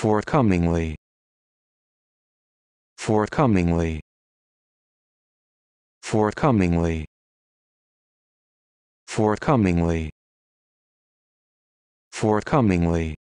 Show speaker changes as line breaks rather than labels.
forthcomingly forthcomingly forthcomingly forthcomingly forthcomingly